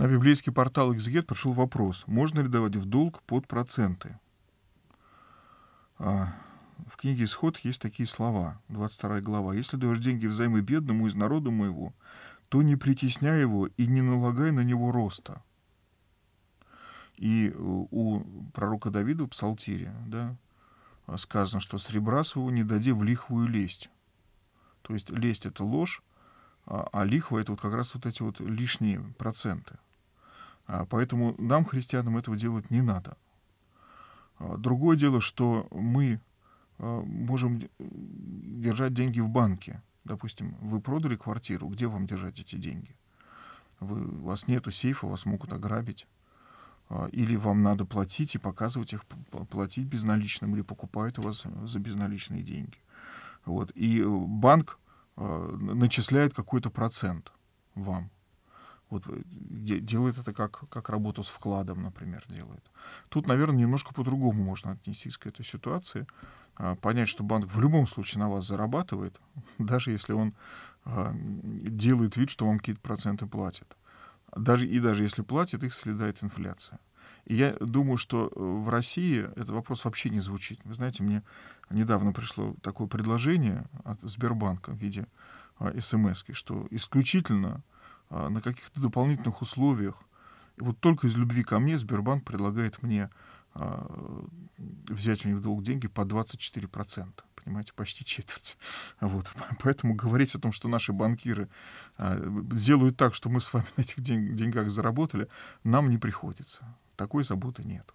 На библейский портал Exget пришел вопрос, можно ли давать в долг под проценты. А, в книге «Исход» есть такие слова, 22 глава. «Если даешь деньги взаймы бедному из народа моего, то не притесняй его и не налагай на него роста». И э, у пророка Давида в Псалтире да, сказано, что «сребра своего не дади в лихвую лесть». То есть лесть — это ложь, а, а лихва — это вот как раз вот эти вот лишние проценты — а, поэтому нам, христианам, этого делать не надо. А, другое дело, что мы а, можем держать деньги в банке. Допустим, вы продали квартиру, где вам держать эти деньги? Вы, у вас нету сейфа, вас могут ограбить. Или вам надо платить и показывать их, платить безналичным, или покупают у вас за безналичные деньги. Вот. И э, банк начисляет какой-то процент вам вот э, де, делает это как, как работу с вкладом, например, делает. Тут, наверное, немножко по-другому можно отнестись к этой ситуации. А, понять, что банк в любом случае на вас зарабатывает, даже если он а, делает вид, что вам какие-то проценты платит. Даже, и даже если платит, их следает инфляция. И я думаю, что э, в России этот вопрос вообще не звучит. Вы знаете, мне недавно пришло такое предложение от Сбербанка в виде а, смс, что исключительно а, на каких-то дополнительных условиях. И вот только из любви ко мне Сбербанк предлагает мне а, взять у них в долг деньги по 24%. Понимаете, почти четверть. Вот. Поэтому говорить о том, что наши банкиры а, делают так, что мы с вами на этих деньгах заработали, нам не приходится. Такой заботы нет.